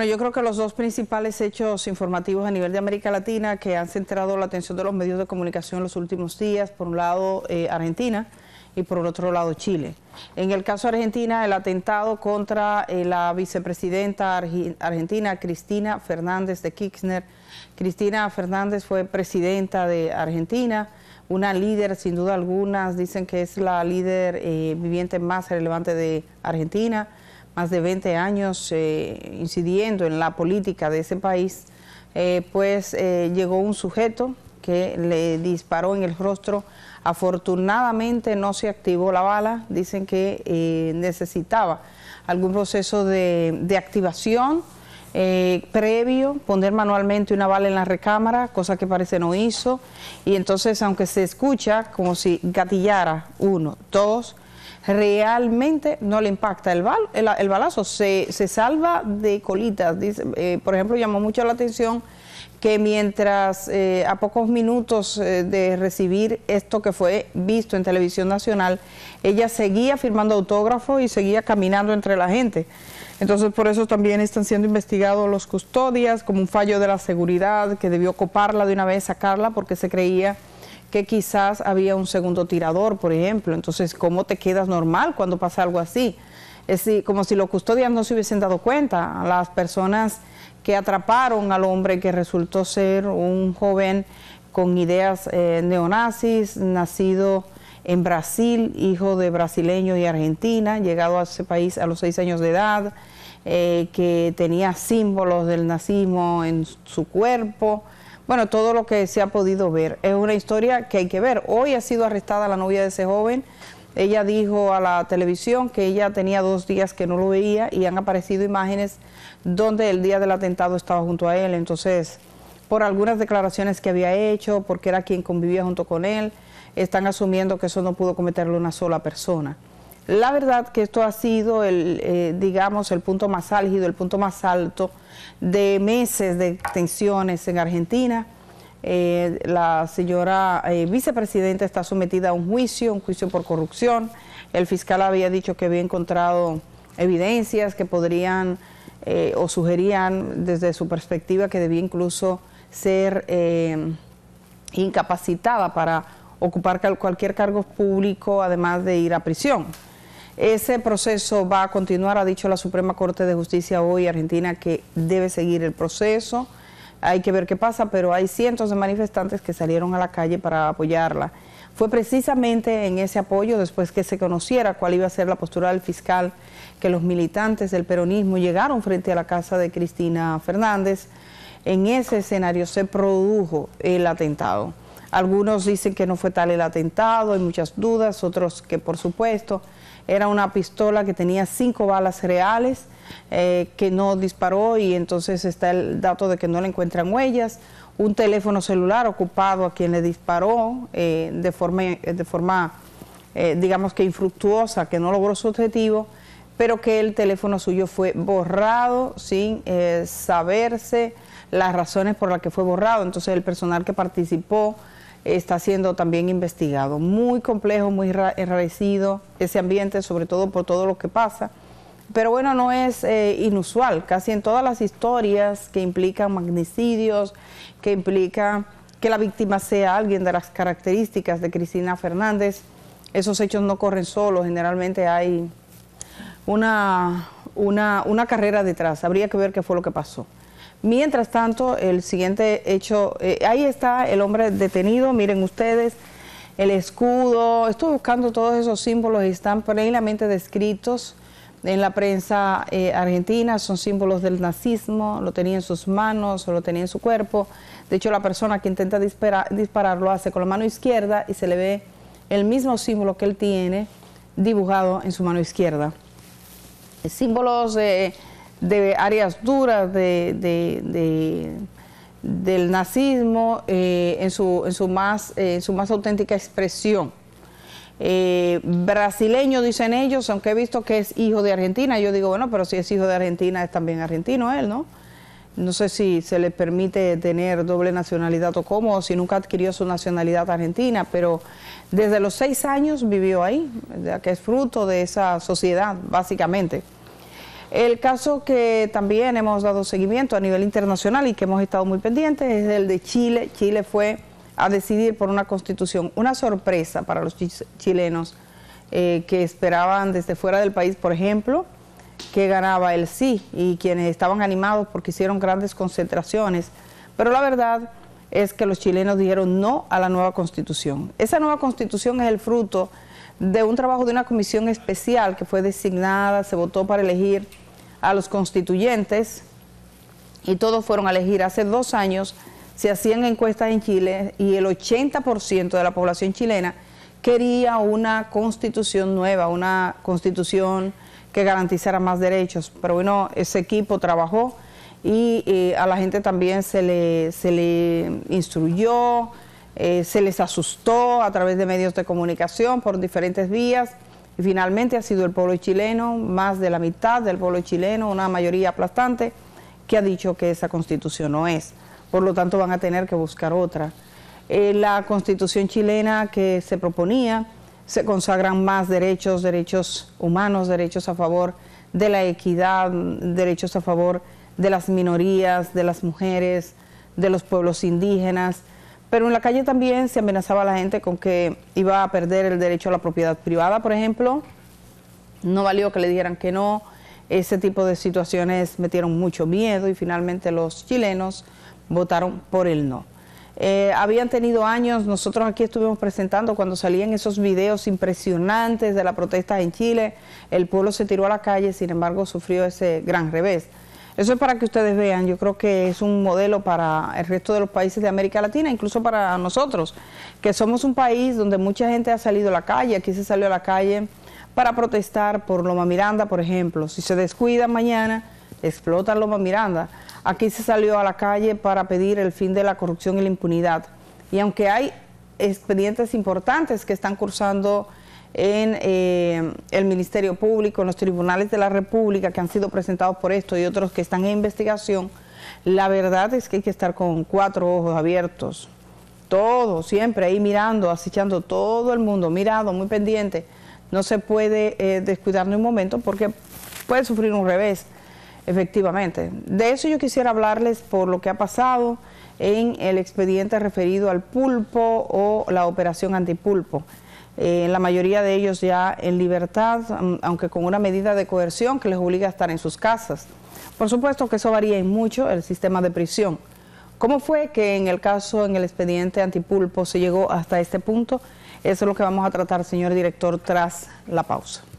Bueno, yo creo que los dos principales hechos informativos a nivel de América Latina que han centrado la atención de los medios de comunicación en los últimos días, por un lado eh, Argentina y por otro lado Chile. En el caso de Argentina, el atentado contra eh, la vicepresidenta argentina Cristina Fernández de Kirchner. Cristina Fernández fue presidenta de Argentina, una líder sin duda alguna, dicen que es la líder eh, viviente más relevante de Argentina más de 20 años eh, incidiendo en la política de ese país, eh, pues eh, llegó un sujeto que le disparó en el rostro. Afortunadamente no se activó la bala, dicen que necesitaba algún proceso de, de activación previo, poner manualmente una bala en la recámara, cosa que parece no hizo, y entonces aunque se escucha como si gatillara uno, dos, realmente no le impacta el, bal, el, balazo, se, salva de colitas. Dice, eh, por ejemplo, llamó mucho la atención que mientras eh, a pocos minutos eh, de recibir esto que fue visto en televisión nacional, ella seguía firmando autógrafos y seguía caminando entre la gente. Entonces por eso también están siendo investigados los custodias como un fallo de la seguridad que debió coparla de una vez, sacarla porque se creía que quizás había un segundo tirador, por ejemplo. Entonces, ¿cómo te quedas normal cuando pasa algo así? Es como si los custodias no se hubiesen dado cuenta. Las personas que atraparon al hombre que resultó ser un joven con ideas eh, neonazis, nacido en Brasil, hijo de brasileño y argentina, llegado a ese país a los seis años de edad, eh, que tenía símbolos del nazismo en su cuerpo. Bueno, todo lo que se ha podido ver. Es una historia que hay que ver. Hoy ha sido arrestada la novia de ese joven. Ella dijo a la televisión que ella tenía dos días que no lo veía y han aparecido imágenes donde el día del atentado estaba junto a él. Entonces, por algunas declaraciones que había hecho, porque era quien convivía junto con él, están asumiendo que eso no pudo cometerlo una sola persona. La verdad que esto ha sido el, eh, digamos, el punto más álgido, el punto más alto de meses de tensiones en Argentina. Eh, la señora eh, vicepresidenta está sometida a un juicio, un juicio por corrupción. El fiscal había dicho que había encontrado evidencias que podrían o sugerían desde su perspectiva que debía incluso ser incapacitada para ocupar cualquier cargo público, además de ir a prisión. Ese proceso va a continuar, ha dicho la Suprema Corte de Justicia hoy, Argentina, que debe seguir el proceso. Hay que ver qué pasa, pero hay cientos de manifestantes que salieron a la calle para apoyarla. Fue precisamente en ese apoyo, después que se conociera cuál iba a ser la postura del fiscal, que los militantes del peronismo llegaron frente a la casa de Cristina Fernández. En ese escenario se produjo el atentado. Algunos dicen que no fue tal el atentado, hay muchas dudas, otros que por supuesto. Era una pistola que tenía cinco balas reales eh, que no disparó y entonces está el dato de que no le encuentran huellas. Un teléfono celular ocupado a quien le disparó eh, de forma, eh, de forma digamos que infructuosa, que no logró su objetivo pero que el teléfono suyo fue borrado sin saberse las razones por las que fue borrado. Entonces el personal que participó está siendo también investigado. Muy complejo, muy enrarecido ese ambiente, sobre todo por todo lo que pasa. Pero bueno, no es eh, inusual. Casi en todas las historias que implican magnicidios, que implica que la víctima sea alguien de las características de Cristina Fernández, esos hechos no corren solos. Generalmente hay una carrera detrás. Habría que ver qué fue lo que pasó. Mientras tanto, el siguiente hecho, eh, ahí está el hombre detenido, miren ustedes, el escudo, estoy buscando todos esos símbolos y están plenamente descritos en la prensa eh, argentina, son símbolos del nazismo, lo tenía en sus manos, lo tenía en su cuerpo. De hecho, la persona que intenta disparar, lo hace con la mano izquierda y se le ve el mismo símbolo que él tiene dibujado en su mano izquierda. Símbolos de áreas duras de, de, del nazismo eh, en, su, en, su más, eh, en su más auténtica expresión. Eh, brasileño, dicen ellos, aunque he visto que es hijo de Argentina, yo digo, bueno, pero si es hijo de Argentina es también argentino él, ¿no? No sé si se le permite tener doble nacionalidad o cómo, si nunca adquirió su nacionalidad argentina, pero desde los seis años vivió ahí, que es fruto de esa sociedad, básicamente. El caso que también hemos dado seguimiento a nivel internacional y que hemos estado muy pendientes es el de Chile. Chile fue a decidir por una constitución, una sorpresa para los chilenos eh, que esperaban desde fuera del país, por ejemplo, que ganaba el sí y quienes estaban animados porque hicieron grandes concentraciones. Pero la verdad es que los chilenos dijeron no a la nueva constitución. Esa nueva constitución es el fruto de un trabajo de una comisión especial que fue designada, se votó para elegir a los constituyentes y todos fueron a elegir. Hace dos años se hacían encuestas en Chile y el 80% de la población chilena quería una constitución nueva, una constitución que garantizara más derechos. Pero bueno, ese equipo trabajó y eh, a la gente también se le, se le instruyó, eh, se les asustó a través de medios de comunicación por diferentes vías. Y finalmente ha sido el pueblo chileno, más de la mitad del pueblo chileno, una mayoría aplastante, que ha dicho que esa constitución no es. Por lo tanto, van a tener que buscar otra. en eh, la constitución chilena que se proponía se consagran más derechos, derechos humanos, derechos a favor de la equidad, derechos a favor de las minorías, de las mujeres, de los pueblos indígenas, pero en la calle también se amenazaba a la gente con que iba a perder el derecho a la propiedad privada, por ejemplo. No valió que le dijeran que no. Ese tipo de situaciones metieron mucho miedo y finalmente los chilenos votaron por el no. Eh, habían tenido años, nosotros aquí estuvimos presentando cuando salían esos videos impresionantes de la protesta en Chile, el pueblo se tiró a la calle, sin embargo sufrió ese gran revés. Eso es para que ustedes vean, yo creo que es un modelo para el resto de los países de América Latina, incluso para nosotros, que somos un país donde mucha gente ha salido a la calle, aquí se salió a la calle para protestar por Loma Miranda, por ejemplo. Si se descuida mañana, explota Loma Miranda. Aquí se salió a la calle para pedir el fin de la corrupción y la impunidad. Y aunque hay expedientes importantes que están cursando en eh, el Ministerio Público, en los tribunales de la República que han sido presentados por esto y otros que están en investigación, la verdad es que hay que estar con cuatro ojos abiertos, todo, siempre ahí mirando, acechando todo el mundo, mirado, muy pendiente. No se puede eh, descuidar ni un momento porque puede sufrir un revés, efectivamente. De eso yo quisiera hablarles por lo que ha pasado en el expediente referido al pulpo o la operación antipulpo. Eh, la mayoría de ellos ya en libertad, mm, aunque con una medida de coerción que les obliga a estar en sus casas. Por supuesto que eso varía en mucho el sistema de prisión. ¿Cómo fue que en el caso, en el expediente antipulpo, se llegó hasta este punto? Eso es lo que vamos a tratar, señor director, tras la pausa.